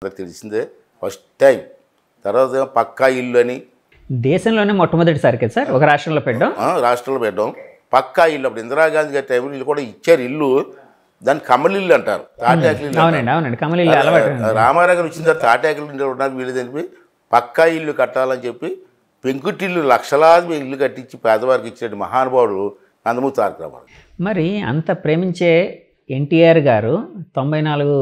అందరికి తెలిసిందే first time తర్వాత పక్కా ఇల్లు అని దేశంలోనే మొట్టమొదటిసారి కదా సార్ ఒక రాష్ట్రంలో పెట్టాం రాష్ట్రంలో పెట్టాం పక్కా ఇల్లు అప్పుడు ఇందిరాగాంధీ గారి టైంలో ఇల్లు కూడా ఇచ్చారు ఇల్లు దాన్ని కమలిల్లు అంటారు తాటాకులు రామారావు వచ్చిన తర్వాత తాటాకులు ఉండడానికి వీళ్ళు తెలిపి పక్కా ఇల్లు కట్టాలని చెప్పి పెంకుటిల్లు లక్షలాది ఇల్లు కట్టించి పేదవారికి ఇచ్చిన మహానుభావుడు నందమూర్తి తారక రామారావు మరి అంత ప్రేమించే ఎన్టీఆర్ గారు తొంభై నాలుగు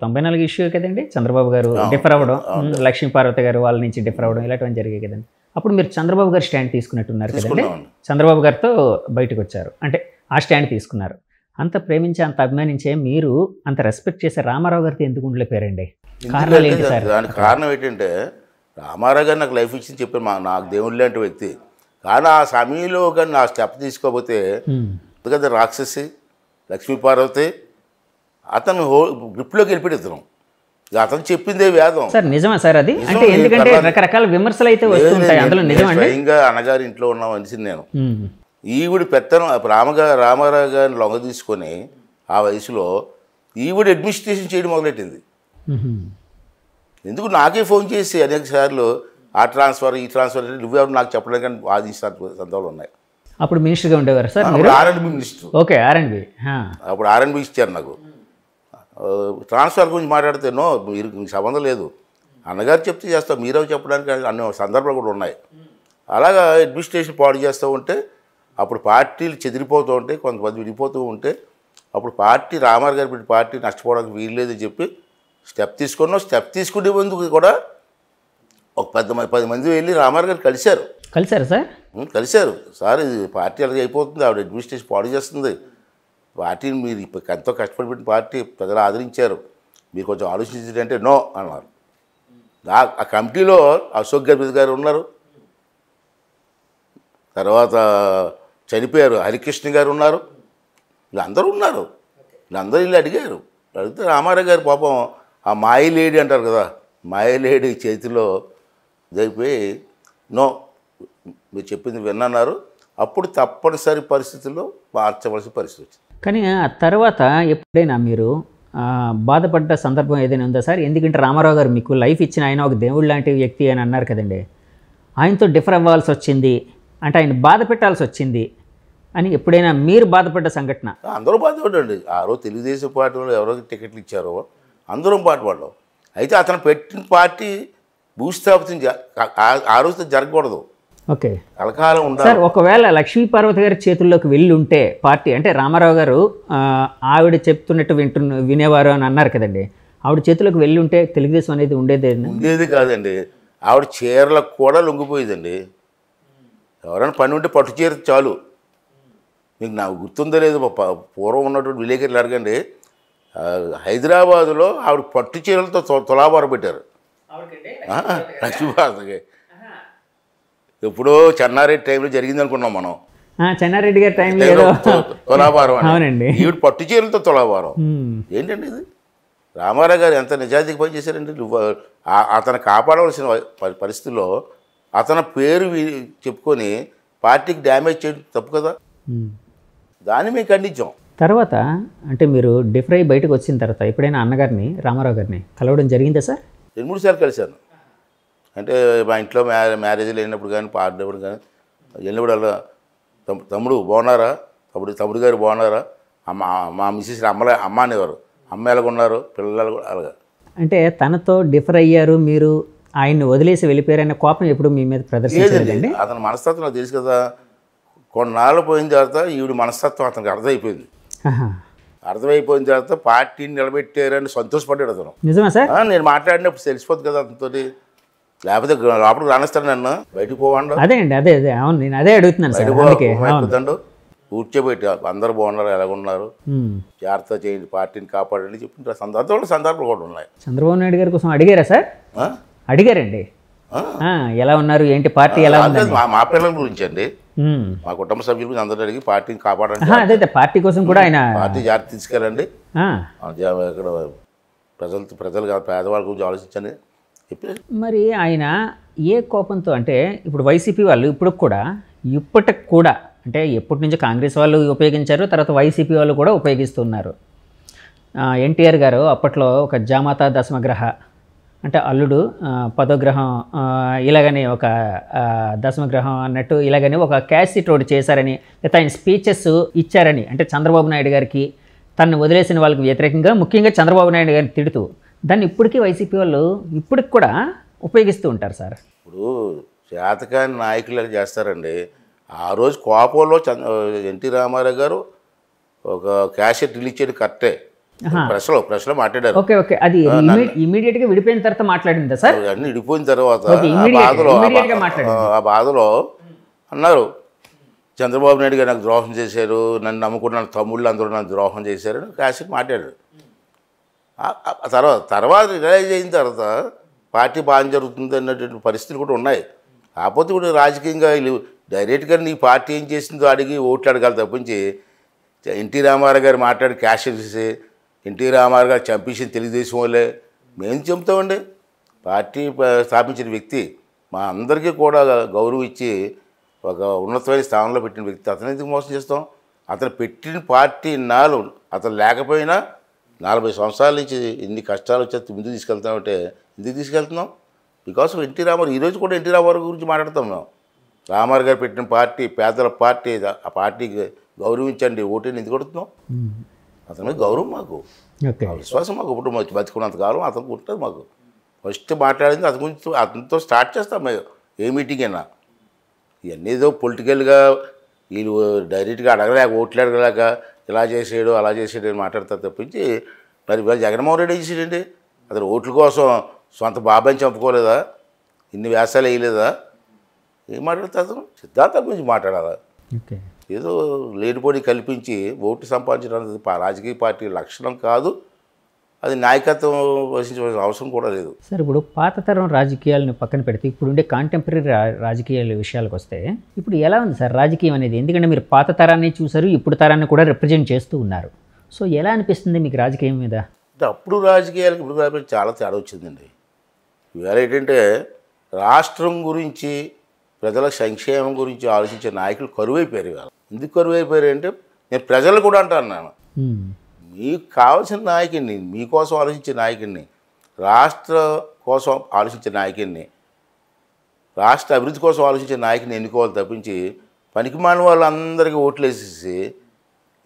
తొంభై నాలుగు ఇష్యూ కదండి చంద్రబాబు గారు డిఫర్ అవ్వడం లక్ష్మీపార్వతి గారు వాళ్ళ నుంచి డిఫర్ అవ్వడం ఇలాంటివన్నీ జరిగాయి కదండి అప్పుడు మీరు చంద్రబాబు గారు స్టాండ్ తీసుకున్నట్టున్నారు కదండి చంద్రబాబు గారితో బయటకు వచ్చారు అంటే ఆ స్టాండ్ తీసుకున్నారు అంత ప్రేమించి అంత అభిమానించే మీరు అంత రెస్పెక్ట్ చేసే రామారావు గారితో ఎందుకు ఉండలేపారండి కారణాలు ఏంటి సార్ దానికి కారణం ఏంటంటే రామారావు గారు నాకు లైఫ్ ఇచ్చింది చెప్పారు మా నాకు దేవుడు లాంటి వ్యక్తి కానీ ఆ సమయంలో కానీ నా స్టెప్ తీసుకోకపోతే ఎందుకంటే రాక్షసి లక్ష్మీపార్వతి అతను హో గ్రిప్లోకి వెళ్ళిపోయాడు అతను చెప్పిందే వేదం సార్ నిజమా సార్ అది అంటే ఎందుకంటే రకరకాల విమర్శలు అయితే వస్తుంటాయి అందులో నిజమండి స్వయంగా అన్నగారి ఇంట్లో ఉన్నాం అనిసింది నేను ఈవిడ పెత్తనం రామగారు రామారావు గారిని లొంగ తీసుకొని ఆ వయసులో ఈవిడ అడ్మినిస్ట్రేషన్ చేయడం మొదలెట్టింది ఎందుకు నాకే ఫోన్ చేసి అనేక సార్లు ఆ ట్రాన్స్ఫర్ ఈ ట్రాన్స్ఫర్ నువ్వెవరు నాకు చెప్పడానికి కానీ సందర్భాలు ఉన్నాయి అప్పుడు మినిస్టర్గా ఉండేవారు సార్ అప్పుడు ఆర్ఎండ్బి మినిస్టర్ ఓకే ఆర్ఎండ్బి అప్పుడు ఆర్ఎండ్బి ఇచ్చారు నాకు ట్రాన్స్ఫర్ గురించి మాట్లాడితే నో మీరు సంబంధం లేదు అన్నగారు చెప్తే చేస్తాం మీరే చెప్పడానికి అన్ని సందర్భాలు కూడా ఉన్నాయి అలాగా అడ్మినిస్ట్రేషన్ పాడు చేస్తూ ఉంటే అప్పుడు పార్టీలు చెదిరిపోతూ ఉంటే కొంతమంది విడిపోతూ ఉంటే అప్పుడు పార్టీ రామారావు గారి పెట్టి పార్టీ నష్టపోవడానికి వీల్లేదని చెప్పి స్టెప్ తీసుకున్నాం స్టెప్ తీసుకునే ముందు కూడా ఒక పెద్ద పది మంది వెళ్ళి రామారావు గారు కలిశారు కలిశారు సార్ కలిశారు సార్ ఇది పార్టీ అలాగే అయిపోతుంది ఆవిడ అడ్మినిస్ట్రేషన్ పాడు చేస్తుంది పార్టీని మీరు ఎంతో కష్టపడి పెట్టిన పార్టీ ప్రజలు ఆదరించారు మీరు కొంచెం అంటే నో అన్నారు ఆ కమిటీలో అశోక్ గర్భిత గారు ఉన్నారు తర్వాత చనిపోయారు హరికృష్ణ గారు ఉన్నారు వీళ్ళందరూ ఉన్నారు వీళ్ళందరూ వీళ్ళు అడిగారు అడిగితే రామారావు గారు పాపం ఆ మాయలేడి అంటారు కదా మాయలేడి చేతిలో జరిగిపోయి నో మీరు చెప్పింది విన్నన్నారు అప్పుడు తప్పనిసరి పరిస్థితుల్లో మార్చవలసిన పరిస్థితి వచ్చింది కానీ ఆ తర్వాత ఎప్పుడైనా మీరు బాధపడ్డ సందర్భం ఏదైనా ఉందా సార్ ఎందుకంటే రామారావు గారు మీకు లైఫ్ ఇచ్చిన ఆయన ఒక దేవుడు లాంటి వ్యక్తి అని అన్నారు కదండి ఆయనతో డిఫర్ అవ్వాల్సి వచ్చింది అంటే ఆయన బాధ పెట్టాల్సి వచ్చింది అని ఎప్పుడైనా మీరు బాధపడ్డ సంఘటన అందరూ బాధపడండి ఆ రోజు తెలుగుదేశం పార్టీ వాళ్ళు ఎవరో టికెట్లు ఇచ్చారో అందరం బాధపడ్డాం అయితే అతను పెట్టిన పార్టీ భూస్థాపితం ఆ రోజుతో జరగకూడదు ఓకే కలకాలం సార్ ఒకవేళ లక్ష్మీపార్వతి గారి చేతుల్లోకి వెళ్ళి ఉంటే పార్టీ అంటే రామారావు గారు ఆవిడ చెప్తున్నట్టు వింటున్న వినేవారు అని అన్నారు కదండి ఆవిడ చేతులకు వెళ్ళి ఉంటే తెలుగుదేశం అనేది ఉండేది ఉండేది కాదండి ఆవిడ చీరలకు కూడా లొంగిపోయేదండి ఎవరైనా పని ఉంటే పట్టు చీర చాలు మీకు నాకు గుర్తుందో లేదు పూర్వం ఉన్నటువంటి విలేకరులు అడగండి హైదరాబాదులో ఆవిడ పట్టు చీరలతో తులాభారం పెట్టారు గారు ఎప్పుడో చెన్నారెడ్డి టైంలో జరిగింది అనుకున్నాం మనం చెన్నారెడ్డి గారి టైంలో తులాభారం అవునండి ఈవిడ పట్టు చీరలతో తులాభారం ఏంటండి ఇది రామారావు గారు ఎంత నిజాయితీకి పనిచేశారండి అతను కాపాడవలసిన పరిస్థితుల్లో అతని పేరు చెప్పుకొని పార్టీకి డ్యామేజ్ చేయడం తప్పు కదా దాన్ని మేము ఖండించాం తర్వాత అంటే మీరు డిఫ్రై బయటకు వచ్చిన తర్వాత ఎప్పుడైనా అన్నగారిని రామారావు గారిని కలవడం జరిగిందా సార్ రెండు మూడు సార్లు కలిశాను అంటే మా ఇంట్లో మ్యారే మ్యారేజ్లో వెళ్ళినప్పుడు కానీ పాడినప్పుడు కానీ వెళ్ళినప్పుడు అలా తమ్ముడు బాగున్నారా తమ్ముడు తమ్ముడు గారు బాగున్నారా అమ్మ మా మిస్సెస్ అమ్మలే అమ్మ అనేవారు అమ్మ ఉన్నారు పిల్లలు కూడా అలాగా అంటే తనతో డిఫర్ అయ్యారు మీరు ఆయన్ని వదిలేసి వెళ్ళిపోయారనే కోపం ఎప్పుడు మీ మీద ప్రదర్శించలేదండి అతని మనస్తత్వం తెలుసు కదా కొన్నాళ్ళు పోయిన తర్వాత ఈవిడ మనస్తత్వం అతనికి అర్థమైపోయింది అర్థమైపోయిన తర్వాత పార్టీని నిలబెట్టారని సంతోషపడ్డాడు అతను నిజమా సార్ నేను మాట్లాడినప్పుడు తెలిసిపోతుంది కదా అతనితోటి లేకపోతే లోపలికి రాణిస్తాడు నన్ను బయటకు పోవండి అదే అండి అదే అదే అవును నేను అదే అడుగుతున్నాను బయటకు కూర్చోబెట్టి అందరు బాగున్నారు ఎలాగున్నారు జాగ్రత్త చేయండి పార్టీని కాపాడండి చెప్తుంటారు సందర్భంలో సందర్భాలు కూడా ఉన్నాయి చంద్రబాబు నాయుడు గారి కోసం అడిగారా సార్ అడిగారండి ఎలా ఉన్నారు ఏంటి పార్టీ ఎలా ఉంది మా పిల్లల గురించి అండి మా కుటుంబ సభ్యుల గురించి అందరూ అడిగి పార్టీని కాపాడండి అదే పార్టీ కోసం కూడా ఆయన పార్టీ జాగ్రత్త తీసుకెళ్ళండి ఇక్కడ ప్రజలు కాదు పేదవాళ్ళ గురించి ఆలోచించండి మరి ఆయన ఏ కోపంతో అంటే ఇప్పుడు వైసీపీ వాళ్ళు ఇప్పుడు కూడా ఇప్పటికి కూడా అంటే ఎప్పటి నుంచి కాంగ్రెస్ వాళ్ళు ఉపయోగించారు తర్వాత వైసీపీ వాళ్ళు కూడా ఉపయోగిస్తున్నారు ఎన్టీఆర్ గారు అప్పట్లో ఒక జామాత దశమగ్రహ అంటే అల్లుడు పదోగ్రహం ఇలాగని ఒక దశమగ్రహం అన్నట్టు ఇలాగని ఒక క్యాసిట్ ఒకటి చేశారని లేదా ఆయన స్పీచెస్ ఇచ్చారని అంటే చంద్రబాబు నాయుడు గారికి తను వదిలేసిన వాళ్ళకి వ్యతిరేకంగా ముఖ్యంగా చంద్రబాబు నాయుడు గారిని తిడుతూ దాన్ని ఇప్పటికీ వైసీపీ వాళ్ళు ఇప్పటికి కూడా ఉపయోగిస్తూ ఉంటారు సార్ ఇప్పుడు శాతకాన్ని నాయకులు చేస్తారండి ఆ రోజు కోపంలో ఎన్టీ రామారావు గారు ఒక క్యాషెట్ రిలీజ్ చేయడం కరెక్టే ప్రశ్నలో ప్రశ్నలో మాట్లాడారు ఓకే ఓకే అది ఇమీడియట్ గా విడిపోయిన తర్వాత మాట్లాడిందా సార్ అన్ని విడిపోయిన తర్వాత బాధలో ఆ బాధలో అన్నారు చంద్రబాబు నాయుడు గారు నాకు ద్రోహం చేశారు నన్ను నమ్ముకున్న తమ్ముళ్ళు అందరూ నన్ను ద్రోహం చేశారు అని కాసేపు మాట్లాడారు తర్వాత తర్వాత రిలైజ్ అయిన తర్వాత పార్టీ బాగా జరుగుతుంది అన్నటువంటి పరిస్థితులు కూడా ఉన్నాయి కాకపోతే కూడా రాజకీయంగా డైరెక్ట్గా నీ పార్టీ ఏం చేసిందో అడిగి ఓట్లు అడగాలి తప్పించి ఎన్టీ రామారావు గారు మాట్లాడి క్యాష్ చేసి ఎన్టీ రామారావు గారు చంపేసి తెలుగుదేశం వాళ్ళే మేము చెప్తామండి పార్టీ స్థాపించిన వ్యక్తి మా అందరికీ కూడా గౌరవం ఇచ్చి ఒక ఉన్నతమైన స్థానంలో పెట్టిన వ్యక్తి అతను ఎందుకు మోసం చేస్తాం అతను పెట్టిన పార్టీ నాలుగు అతను లేకపోయినా నలభై సంవత్సరాల నుంచి ఇన్ని కష్టాలు వచ్చి ముందుకు అంటే ఎందుకు తీసుకెళ్తున్నాం బికాస్ ఆఫ్ ఎన్టీ రామారావు ఈరోజు కూడా ఎన్టీ రామారావు గురించి మాట్లాడతాం మేము రామారావు గారు పెట్టిన పార్టీ పేదల పార్టీ ఆ పార్టీకి గౌరవించండి ఓటీని ఎందుకు కొడుతున్నాం hmm. అతని మీద గౌరవం మాకు విశ్వాసం మాకు ఇప్పుడు బతికున్నంత కాలం అతనికి ఉంటుంది మాకు ఫస్ట్ మాట్లాడింది అతని గురించి అతనితో స్టార్ట్ చేస్తాం మేము ఏ మీటింగ్ అయినా ఇవన్నీ ఏదో పొలిటికల్గా వీళ్ళు డైరెక్ట్గా అడగలేక ఓట్లు అడగలేక ఇలా చేసేడు అలా చేసేడు అని మాట్లాడతారు తప్పించి మరి వాళ్ళు జగన్మోహన్ రెడ్డి చేసేడండి అతను ఓట్ల కోసం సొంత బాబాయిని చంపుకోలేదా ఇన్ని వ్యాసాలు వేయలేదా ఏం మాట్లాడతా అతను గురించి మాట్లాడాలా ఏదో లేనిపోని కల్పించి ఓటు సంపాదించడం రాజకీయ పార్టీ లక్షణం కాదు అది నాయకత్వం వహించవలసిన అవసరం కూడా లేదు సార్ ఇప్పుడు పాత తరం రాజకీయాలను పక్కన పెడితే ఇప్పుడు ఉండే కాంటెంపరీ రాజకీయాల విషయాలకు వస్తే ఇప్పుడు ఎలా ఉంది సార్ రాజకీయం అనేది ఎందుకంటే మీరు పాత తరాన్ని చూశారు ఇప్పుడు తరాన్ని కూడా రిప్రజెంట్ చేస్తూ ఉన్నారు సో ఎలా అనిపిస్తుంది మీకు రాజకీయం మీద అప్పుడు రాజకీయాలకు ఇప్పుడు రాజకీయాలు చాలా తేడా వచ్చిందండి ఇవాళ ఏంటంటే రాష్ట్రం గురించి ప్రజల సంక్షేమం గురించి ఆలోచించే నాయకులు కరువైపోయారు ఇవాళ ఎందుకు కరువైపోయారు అంటే నేను ప్రజలు కూడా అంటాను నేను మీకు కావాల్సిన నాయకుడిని మీకోసం ఆలోచించే నాయకుడిని రాష్ట్ర కోసం ఆలోచించే నాయకుడిని రాష్ట్ర అభివృద్ధి కోసం ఆలోచించే నాయకుని ఎన్నుకోవాలి తప్పించి పనికిమాని వాళ్ళందరికీ ఓట్లు వేసేసి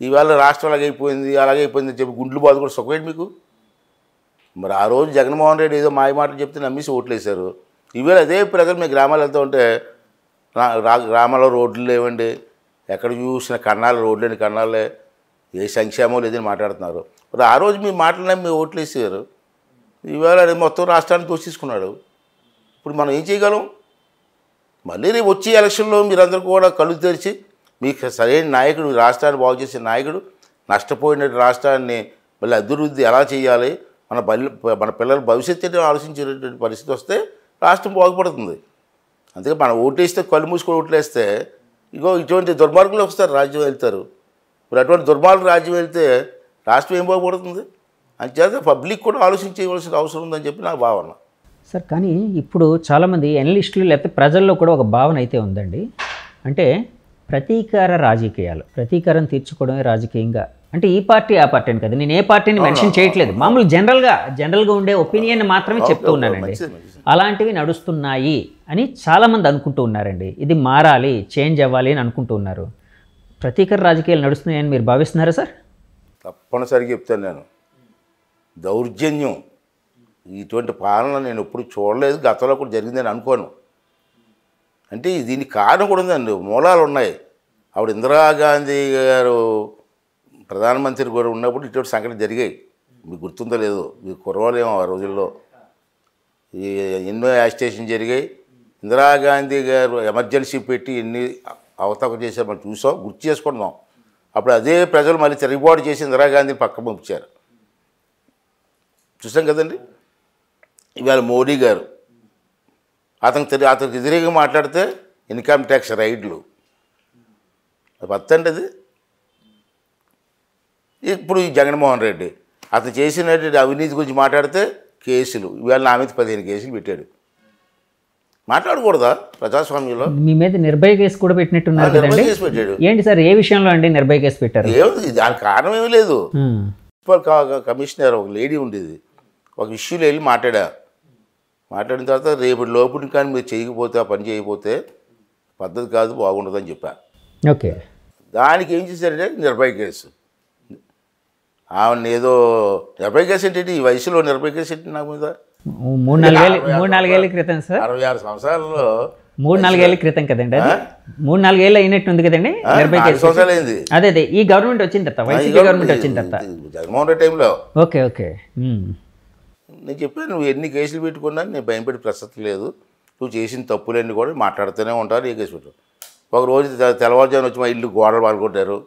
ఈవేళ రాష్ట్రం అలాగైపోయింది అలాగైపోయింది అని చెప్పి గుండ్లు బాధ కూడా సుఖమేంటి మీకు మరి ఆ రోజు జగన్మోహన్ రెడ్డి ఏదో మాయ మాటలు చెప్తే నమ్మేసి వేశారు ఈవేళ అదే ప్రజలు మీ గ్రామాలు వెళ్తూ ఉంటే గ్రామాల్లో రోడ్లు లేవండి ఎక్కడ చూసిన కన్నాలు రోడ్లేని కన్నాలే ఏ సంక్షేమం లేదని మాట్లాడుతున్నారు మరి ఆ రోజు మీ మాటలనే మీ ఓట్లు వేసేవారు ఈవేళ మొత్తం రాష్ట్రాన్ని దూషించుకున్నాడు ఇప్పుడు మనం ఏం చేయగలం మళ్ళీ రేపు వచ్చే ఎలక్షన్లో మీరందరూ కూడా కళ్ళు తెరిచి మీకు సరైన నాయకుడు రాష్ట్రాన్ని బాగు చేసే నాయకుడు నష్టపోయిన రాష్ట్రాన్ని మళ్ళీ అభివృద్ధి ఎలా చేయాలి మన బల్లి మన పిల్లల భవిష్యత్తు ఆలోచించేటువంటి పరిస్థితి వస్తే రాష్ట్రం బాగుపడుతుంది అందుకే మనం ఓట్లేస్తే కళ్ళు మూసుకొని ఓట్లేస్తే ఇగో ఇటువంటి దుర్మార్గులు వస్తారు రాజ్యం వెళ్తారు ఇప్పుడు అటువంటి దుర్మార్గ రాజ్యం వెళ్తే రాష్ట్రం ఏం బాగుపడుతుంది అంచేత పబ్లిక్ కూడా ఆలోచించవలసిన అవసరం ఉందని చెప్పి నా భావన సార్ కానీ ఇప్పుడు చాలామంది ఎనలిస్టులు లేకపోతే ప్రజల్లో కూడా ఒక భావన అయితే ఉందండి అంటే ప్రతీకార రాజకీయాలు ప్రతీకారం తీర్చుకోవడమే రాజకీయంగా అంటే ఈ పార్టీ ఆ పార్టీ అని కదా నేను ఏ పార్టీని మెన్షన్ చేయట్లేదు మామూలు జనరల్గా జనరల్గా ఉండే ఒపీనియన్ మాత్రమే చెప్తూ ఉన్నానండి అలాంటివి నడుస్తున్నాయి అని చాలామంది అనుకుంటూ ఉన్నారండి ఇది మారాలి చేంజ్ అవ్వాలి అని అనుకుంటూ ఉన్నారు ప్రతీకర రాజకీయాలు నడుస్తున్నాయని మీరు భావిస్తున్నారా సార్ తప్పనిసరిగా చెప్తాను నేను దౌర్జన్యం ఇటువంటి పాలన నేను ఎప్పుడు చూడలేదు గతంలో కూడా జరిగిందని అనుకోను అంటే దీనికి కారణం కూడా ఉందండి మూలాలు ఉన్నాయి ఆవిడ ఇందిరాగాంధీ గారు ప్రధానమంత్రి గారు ఉన్నప్పుడు ఇటువంటి సంఘటన జరిగాయి మీకు గుర్తుందో లేదు మీకు కురవలేము ఆ రోజుల్లో ఎన్నో యాజిటేషన్ జరిగాయి ఇందిరాగాంధీ గారు ఎమర్జెన్సీ పెట్టి ఎన్ని అవతాపం చేశారు మనం చూసాం గుర్తు చేసుకుంటున్నాం అప్పుడు అదే ప్రజలు మళ్ళీ తిరుగుబాటు చేసి ఇందిరాగాంధీని పక్క పంపించారు చూసాం కదండి ఇవాళ మోడీ గారు అతనికి తిరిగి అతనికి ఎదురుగా మాట్లాడితే ఇన్కమ్ ట్యాక్స్ రైడ్లు అది పత్తండి అది ఇప్పుడు ఈ జగన్మోహన్ రెడ్డి అతను చేసినటువంటి అవినీతి గురించి మాట్లాడితే కేసులు ఇవాళ నా మీద పదిహేను కేసులు పెట్టాడు మాట్లాడకూడదా ప్రజాస్వామ్యంలో మీ మీద నిర్భయ కేసు కూడా పెట్టినట్టున్నారు కదండి కేసు పెట్టాడు ఏంటి సార్ ఏ విషయంలో అండి నిర్భయ కేసు పెట్టారు ఏమి దానికి కారణం ఏమీ లేదు మున్సిపల్ కమిషనర్ ఒక లేడీ ఉండేది ఒక ఇష్యూలో వెళ్ళి మాట్లాడా మాట్లాడిన తర్వాత రేపు లోపుని కానీ మీరు చేయకపోతే ఆ పని చేయకపోతే పద్ధతి కాదు బాగుండదని చెప్పా ఓకే దానికి ఏం చేశారంటే నిర్భయ కేసు ఆమెను ఏదో నిర్భయ కేసు ఏంటంటే ఈ వయసులో నిర్భయ కేసు ఏంటి నాకు మీద మూడు నాలుగేళ్ళు మూడు నాలుగేళ్ళ క్రితం సార్ అరవై ఆరు సంవత్సరాల్లో మూడు నాలుగేళ్ల క్రితం కదండి అది మూడు నాలుగేళ్ళు అయినట్టుంది కదండి నిర్భయ అదే అదే ఈ గవర్నమెంట్ వచ్చిన తర్వాత వైసీపీ గవర్నమెంట్ వచ్చిన తర్వాత జగన్మోహన్ రెడ్డి టైంలో ఓకే ఓకే నేను చెప్పాను నువ్వు ఎన్ని కేసులు పెట్టుకున్నా నేను భయపడి ప్రసక్తి లేదు నువ్వు చేసిన తప్పులన్నీ కూడా మాట్లాడుతూనే ఉంటారు ఏ కేసు ఒక రోజు తెల్లవారుజామున వచ్చి మా ఇల్లు గోడలు పాల్గొంటారు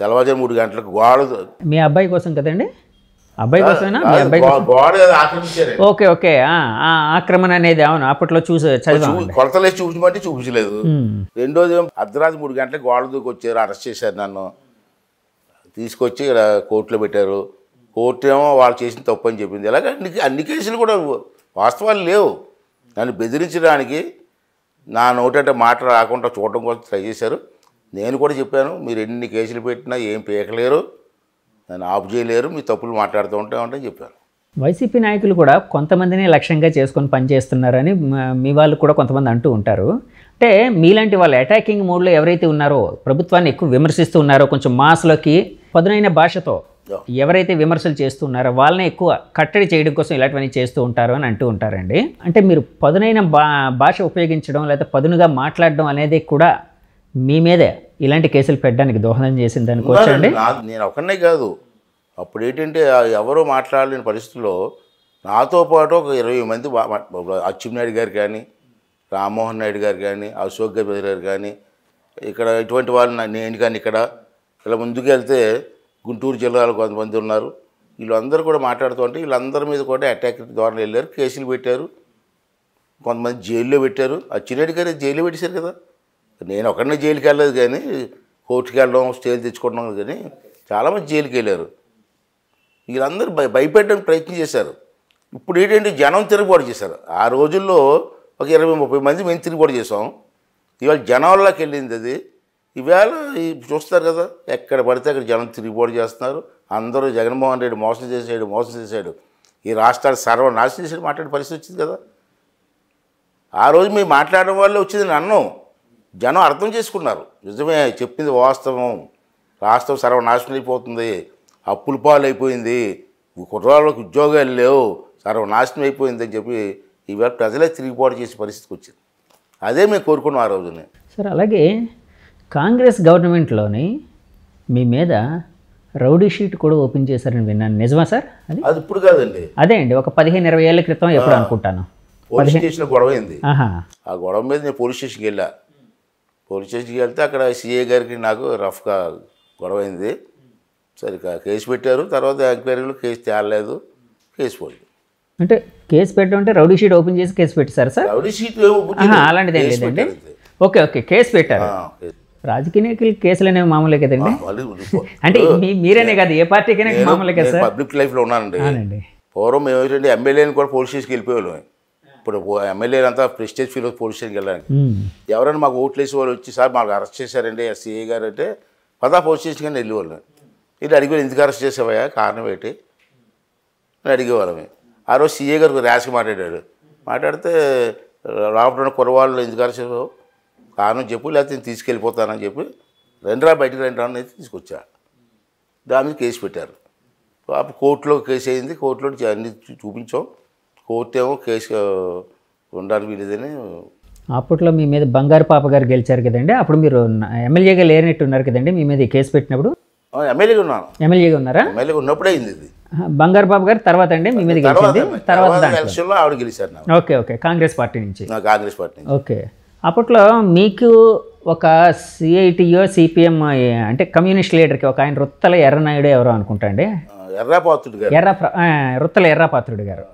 తెల్లవారుజాము మూడు గంటలకు గోడలు మీ అబ్బాయి కోసం కదండి అబ్బాయి కోసమేనా మీ అబ్బాయి కోసం గోడ ఆక్రమించారు ఓకే ఓకే ఆక్రమణ అనేది అవును అప్పట్లో చూసి చదివాను కొలతలేసి చూపించమంటే చూపించలేదు రెండోది అర్ధరాత్రి మూడు గంటలకు గోడ దూకి వచ్చారు అరెస్ట్ చేశారు నన్ను తీసుకొచ్చి ఇక్కడ కోర్టులో పెట్టారు కోర్టు ఏమో వాళ్ళు చేసిన తప్పు అని చెప్పింది ఇలాగే అన్ని అన్ని కేసులు కూడా వాస్తవాలు లేవు నన్ను బెదిరించడానికి నా నోటంటే మాట రాకుండా చూడడం కోసం ట్రై చేశారు నేను కూడా చెప్పాను మీరు ఎన్ని కేసులు పెట్టినా ఏం పీకలేరు దాన్ని ఆఫ్ చేయలేరు మీ తప్పులు మాట్లాడుతూ ఉంటామంటే చెప్పారు వైసీపీ నాయకులు కూడా కొంతమందిని లక్ష్యంగా చేసుకొని పనిచేస్తున్నారని మీ వాళ్ళు కూడా కొంతమంది అంటూ ఉంటారు అంటే మీలాంటి వాళ్ళు అటాకింగ్ మోడ్లో ఎవరైతే ఉన్నారో ప్రభుత్వాన్ని ఎక్కువ విమర్శిస్తూ ఉన్నారో కొంచెం మాస్లోకి పదునైన భాషతో ఎవరైతే విమర్శలు చేస్తూ ఉన్నారో వాళ్ళని ఎక్కువ కట్టడి చేయడం కోసం ఇలాంటివన్నీ చేస్తూ ఉంటారు అని అంటూ ఉంటారండి అంటే మీరు పదునైన భాష ఉపయోగించడం లేదా పదునుగా మాట్లాడడం అనేది కూడా మీ మీదే ఇలాంటి కేసులు పెట్టడానికి దోహదం చేసింది అనుకోవచ్చండి నేను ఒకనే కాదు అప్పుడు ఏంటంటే ఎవరో మాట్లాడలేని పరిస్థితుల్లో నాతో పాటు ఒక ఇరవై మంది అచ్చెన్నాయుడు గారు కానీ రామ్మోహన్ నాయుడు గారు కానీ అశోక్ గజపతి గారు కానీ ఇక్కడ ఇటువంటి వాళ్ళు నేను కానీ ఇక్కడ ఇలా ముందుకు వెళ్తే గుంటూరు జిల్లాలో కొంతమంది ఉన్నారు వీళ్ళందరూ కూడా మాట్లాడుతుంటే వీళ్ళందరి మీద కూడా అటాక్ ద్వారా వెళ్ళారు కేసులు పెట్టారు కొంతమంది జైల్లో పెట్టారు అచ్చినాయుడు గారు జైల్లో పెట్టేశారు కదా నేను ఒకరిని జైలుకి వెళ్ళలేదు కానీ కోర్టుకి వెళ్ళడం స్టేజ్ తెచ్చుకోవడం కానీ చాలామంది జైలుకి వెళ్ళారు వీళ్ళందరూ భయ భయపెట్టడానికి ప్రయత్నం చేశారు ఇప్పుడు ఏంటంటే జనం తిరుగుబాటు చేశారు ఆ రోజుల్లో ఒక ఇరవై ముప్పై మంది మేము తిరుగుబాటు చేసాం ఇవాళ జనాల్లోకి వెళ్ళింది అది ఇవాళ చూస్తారు కదా ఎక్కడ పడితే అక్కడ జనం తిరుగుబాటు చేస్తున్నారు అందరూ జగన్మోహన్ రెడ్డి మోసం చేసాడు మోసం చేశాడు ఈ రాష్ట్రాలు సర్వనాశనం చేసాడు మాట్లాడే పరిస్థితి వచ్చింది కదా ఆ రోజు మేము మాట్లాడడం వల్ల వచ్చింది అన్నం జనం అర్థం చేసుకున్నారు నిజమే చెప్పింది వాస్తవం రాష్ట్రం సర్వనాశనం అయిపోతుంది అప్పుల పాలు అయిపోయింది కుర్రాళ్ళకి ఉద్యోగాలు లేవు సర్వనాశనం అయిపోయింది అని చెప్పి ఈవేళ ప్రజలే తిరిగిపోటు చేసే పరిస్థితికి వచ్చింది అదే మేము కోరుకున్నాం ఆ రోజునే సార్ అలాగే కాంగ్రెస్ గవర్నమెంట్లోని మీ మీద రౌడీ షీట్ కూడా ఓపెన్ చేశారని విన్నాను నిజమా సార్ అది అది ఇప్పుడు కాదండి అదే అండి ఒక పదిహేను ఇరవై ఏళ్ళ క్రితం ఎప్పుడు అనుకుంటాను పోలీస్ స్టేషన్ గొడవ అయింది ఆ గొడవ మీద నేను పోలీస్ స్టేషన్కి వెళ్ళా పోలీస్ స్టేషన్కి వెళ్తే అక్కడ సిఏ గారికి నాకు రఫ్గా గొడవైంది సరే కేసు పెట్టారు తర్వాత ఎంక్వైరీలో కేసు తేలలేదు కేసు పోయింది అంటే కేసు పెట్టమంటే రౌడీ షీట్ ఓపెన్ చేసి కేసు పెట్టారు సార్ రౌడీ షీట్ అలాంటిది ఏంటంటే ఓకే ఓకే కేసు పెట్టారు రాజకీయ నాయకులు కేసులు అనేవి మామూలే కదండి అంటే మీరనే కాదు ఏ పార్టీకైనా మామూలే కదా పబ్లిక్ లైఫ్లో ఉన్నానండి పూర్వం మేము ఏంటంటే ఎమ్మెల్యేని కూడా పోలీస్ స్టేషన్కి వెళ్ళిపోయాం ఇప్పుడు ఎమ్మెల్యేలు అంతా ప్రెస్టేజ్ ఫీల్ పోలీస్ స్టేషన్కి వెళ్ళడానికి ఎవరైనా మాకు ఓట్లేసి వాళ్ళు వచ్చి సార్ మాకు అరెస్ట్ చేశారండి ఎస్సీఏ గారు అంటే పదా పోలీస్ స్టేషన్ కానీ వెళ్ళేవాళ్ళం ఇది అడిగి ఎందుకు అరెస్ట్ చేసావయ్యా కారణం ఏంటి అని అడిగేవాళ్ళమే ఆ రోజు సీఏ గారు ర్యాష్ మాట్లాడాడు మాట్లాడితే రావడం కురవాళ్ళు ఎందుకు అరెస్ట్ చేసావు కారణం చెప్పు లేకపోతే నేను తీసుకెళ్ళిపోతానని చెప్పి రెండరా బయటకు రెండు రాని తీసుకొచ్చా దాని మీద కేసు పెట్టారు అప్పుడు కోర్టులో కేసు అయింది కోర్టులో అన్ని చూపించాం కోర్టు ఏమో కేసు ఉండాలి వీలేదని అప్పట్లో మీ మీద బంగారు పాప గారు గెలిచారు కదండి అప్పుడు మీరు ఎమ్మెల్యేగా లేనట్టు ఉన్నారు కదండి మీ మీద కేసు పెట్టినప్పుడు ఎమ్మెల్యేగా ఉన్నారు ఎమ్మెల్యేగా ఉన్నారా ఎమ్మెల్యే ఉన్నప్పుడే అయింది బంగారు బాబు గారు తర్వాత అండి మీ మీద గెలిచింది తర్వాత గెలిచారు ఓకే ఓకే కాంగ్రెస్ పార్టీ నుంచి కాంగ్రెస్ పార్టీ ఓకే అప్పట్లో మీకు ఒక సిఐటియో సిపిఎం అంటే కమ్యూనిస్ట్ లీడర్కి ఒక ఆయన రుత్తల ఎర్రనాయుడు ఎవరో అనుకుంటా అండి ఎర్రపాత్రుడు గారు ఎర్ర రుత్తల ఎర్రపాత్రుడు గారు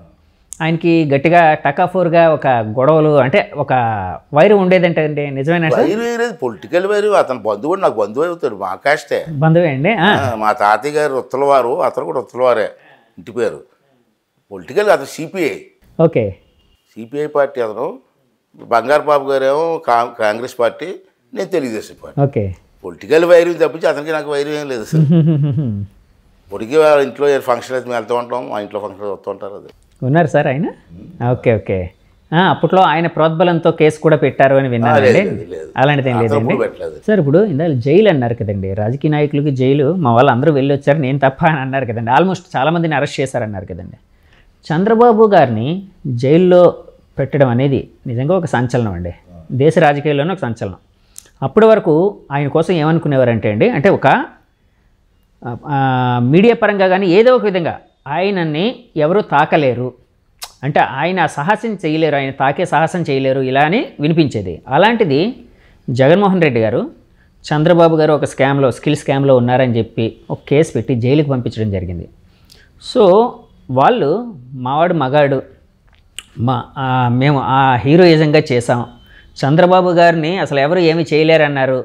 ఆయనకి గట్టిగా టకాఫోర్గా ఒక గొడవలు అంటే ఒక వైరు ఉండేదంటే అండి నిజమైన పొలిటికల్ వైరు అతను బంధువు నాకు బంధువు అవుతాడు మా కాస్టే బంధువే అండి మా తాతయ్య గారు వారు అతను కూడా వారే ఇంటి పేరు పొలిటికల్ అతను సిపిఐ ఓకే సిపిఐ పార్టీ అతను బంగారు బాబు గారేమో కాంగ్రెస్ పార్టీ నేను తెలుగుదేశం పార్టీ ఓకే పొలిటికల్ వైరు తప్పించి అతనికి నాకు వైరు ఏం లేదు సార్ పొడిగి వాళ్ళ ఇంట్లో ఫంక్షన్ అయితే మేము వెళ్తూ ఉంటాం మా ఇంట్లో ఫంక్షన్ వస్తూ ఉంటారు అది ఉన్నారు సార్ ఆయన ఓకే ఓకే అప్పట్లో ఆయన ప్రోద్బలంతో కేసు కూడా పెట్టారు అని విన్నానండి అలాంటిది ఏం లేదండి సార్ ఇప్పుడు ఇందాక జైలు అన్నారు కదండి రాజకీయ నాయకులకి జైలు మా వాళ్ళు అందరూ వెళ్ళి వచ్చారు నేను తప్ప అని అన్నారు కదండి ఆల్మోస్ట్ చాలామందిని అరెస్ట్ చేశారన్నారు కదండి చంద్రబాబు గారిని జైల్లో పెట్టడం అనేది నిజంగా ఒక సంచలనం అండి దేశ రాజకీయాల్లోనే ఒక సంచలనం అప్పటి వరకు ఆయన కోసం ఏమనుకునేవారంటే అండి అంటే ఒక మీడియా పరంగా కానీ ఏదో ఒక విధంగా ఆయనని ఎవరు తాకలేరు అంటే ఆయన సాహసం చేయలేరు ఆయన తాకే సాహసం చేయలేరు ఇలా అని వినిపించేది అలాంటిది జగన్మోహన్ రెడ్డి గారు చంద్రబాబు గారు ఒక స్కామ్లో స్కిల్ స్కామ్లో ఉన్నారని చెప్పి ఒక కేసు పెట్టి జైలుకి పంపించడం జరిగింది సో వాళ్ళు మావాడు మగాడు మా మేము ఆ హీరోయిజంగా చేసాం చంద్రబాబు గారిని అసలు ఎవరు ఏమి చేయలేరన్నారు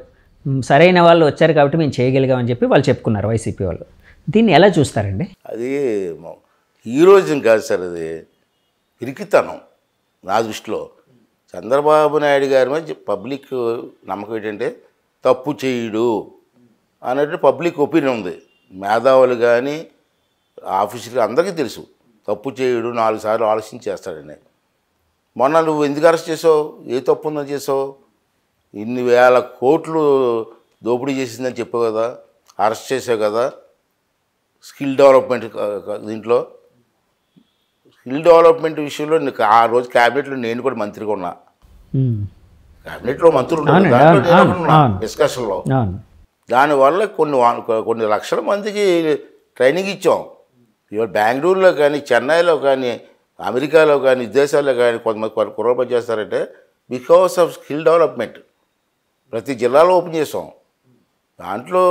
సరైన వాళ్ళు వచ్చారు కాబట్టి మేము చేయగలిగామని చెప్పి వాళ్ళు చెప్పుకున్నారు వైసీపీ వాళ్ళు దీన్ని ఎలా చూస్తారండి అది ఈరోజు కాదు సార్ అది పిరికితనం నా దృష్టిలో చంద్రబాబు నాయుడు గారి మీద పబ్లిక్ నమ్మకం ఏంటంటే తప్పు చేయుడు అనేటువంటి పబ్లిక్ ఒపీనియన్ ఉంది మేధావులు కానీ ఆఫీసులు అందరికీ తెలుసు తప్పు చేయుడు నాలుగు సార్లు ఆలోచన చేస్తాడని మొన్న నువ్వు ఎందుకు అరెస్ట్ చేసావు ఏ తప్పు ఉందని చేసావు ఇన్ని వేల కోట్లు దోపిడీ చేసిందని చెప్పావు కదా అరెస్ట్ చేసావు కదా స్కిల్ డెవలప్మెంట్ దీంట్లో స్కిల్ డెవలప్మెంట్ విషయంలో ఆ రోజు క్యాబినెట్లో నేను కూడా మంత్రిగా ఉన్నా క్యాబినెట్లో మంత్రులు డిస్కషన్లో దానివల్ల కొన్ని కొన్ని లక్షల మందికి ట్రైనింగ్ ఇచ్చాం ఇవాళ బెంగళూరులో కానీ చెన్నైలో కానీ అమెరికాలో కానీ విదేశాల్లో కానీ కొంతమంది కుర్ర చేస్తారంటే బికాస్ ఆఫ్ స్కిల్ డెవలప్మెంట్ ప్రతి జిల్లాలో ఓపెన్ చేసాం దాంట్లో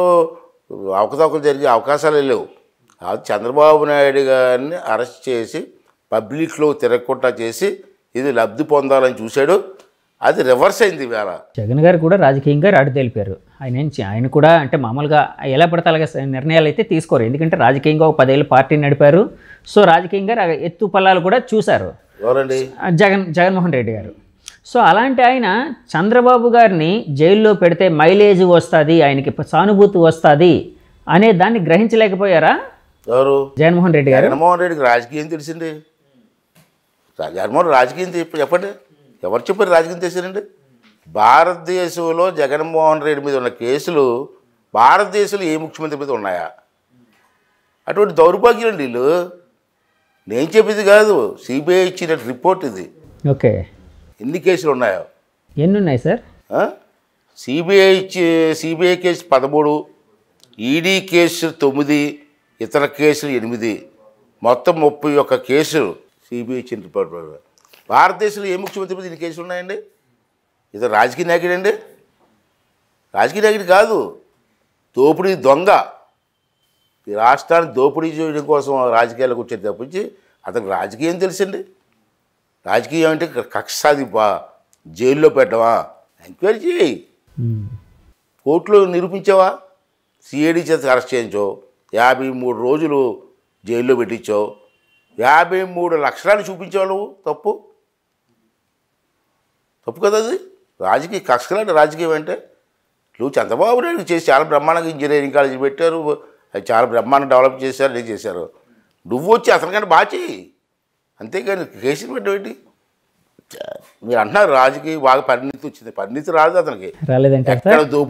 అవకతవకలు జరిగే అవకాశాలే లేవు అది చంద్రబాబు నాయుడు గారిని అరెస్ట్ చేసి పబ్లిక్లో తిరగకుండా చేసి ఇది లబ్ధి పొందాలని చూశాడు అది రివర్స్ అయింది వేళ జగన్ గారు కూడా రాజకీయంగా రాడు తెలిపారు ఆయన ఆయన కూడా అంటే మామూలుగా ఎలా పడతా అలాగే నిర్ణయాలు అయితే తీసుకోరు ఎందుకంటే రాజకీయంగా ఒక పదేళ్ళు పార్టీ నడిపారు సో రాజకీయంగా ఎత్తు పల్లాలు కూడా చూశారు ఎవరండి జగన్ జగన్మోహన్ రెడ్డి గారు సో అలాంటి ఆయన చంద్రబాబు గారిని జైల్లో పెడితే మైలేజ్ వస్తుంది ఆయనకి సానుభూతి వస్తుంది అనే దాన్ని గ్రహించలేకపోయారా ఎవరు జగన్మోహన్ రెడ్డి గారు జగన్మోహన్ రెడ్డికి రాజకీయం తెలిసింది జగన్మోహన్ రాజకీయం చెప్పండి ఎవరు చెప్పారు రాజకీయం తెలిసిందండి భారతదేశంలో జగన్మోహన్ రెడ్డి మీద ఉన్న కేసులు భారతదేశంలో ఏ ముఖ్యమంత్రి మీద ఉన్నాయా అటువంటి దౌర్భాగ్యం వీళ్ళు నేను చెప్పేది కాదు సిబిఐ ఇచ్చిన రిపోర్ట్ ఇది ఓకే ఎన్ని కేసులు ఉన్నాయో ఎన్ని ఉన్నాయి సార్ సిబిఐ ఇచ్చే సిబిఐ కేసు పదమూడు ఈడీ కేసు తొమ్మిది ఇతర కేసులు ఎనిమిది మొత్తం ముప్పై ఒక్క కేసులు సిబిఐ ఇచ్చిన భారతదేశంలో ఏ ముఖ్యమంత్రి మీద ఇన్ని కేసులు ఉన్నాయండి ఇతను రాజకీయ నాయకుడు అండి రాజకీయ నాయకుడు కాదు దోపిడీ దొంగ ఈ రాష్ట్రాన్ని దోపిడీ చేయడం కోసం రాజకీయాలకు వచ్చేది తప్పించి అతనికి రాజకీయం తెలుసండి రాజకీయం అంటే కక్ష సాధిపా జైల్లో పెట్టవా ఎంక్వైరీ చేయి కోర్టులో నిరూపించావా సిఐడి చేత అరెస్ట్ చేయించావు యాభై మూడు రోజులు జైల్లో పెట్టించావు యాభై మూడు లక్షణాలు చూపించావు నువ్వు తప్పు తప్పు కదా అది రాజకీయ కక్షలాంటి రాజకీయం అంటే నువ్వు చంద్రబాబు నాయుడు చేసి చాలా బ్రహ్మాండంగా ఇంజనీరింగ్ కాలేజీ పెట్టారు అది చాలా బ్రహ్మాండం డెవలప్ చేశారు నేను చేశారు నువ్వు వచ్చి అతనికంటే బాచి అంతేకాని కేసులు పెట్టవేంటి మీరు అంటున్నారు రాజకీయ బాగా పరిణితి వచ్చింది పరిణితి రాదు అతనికి ఎక్కడ దోపు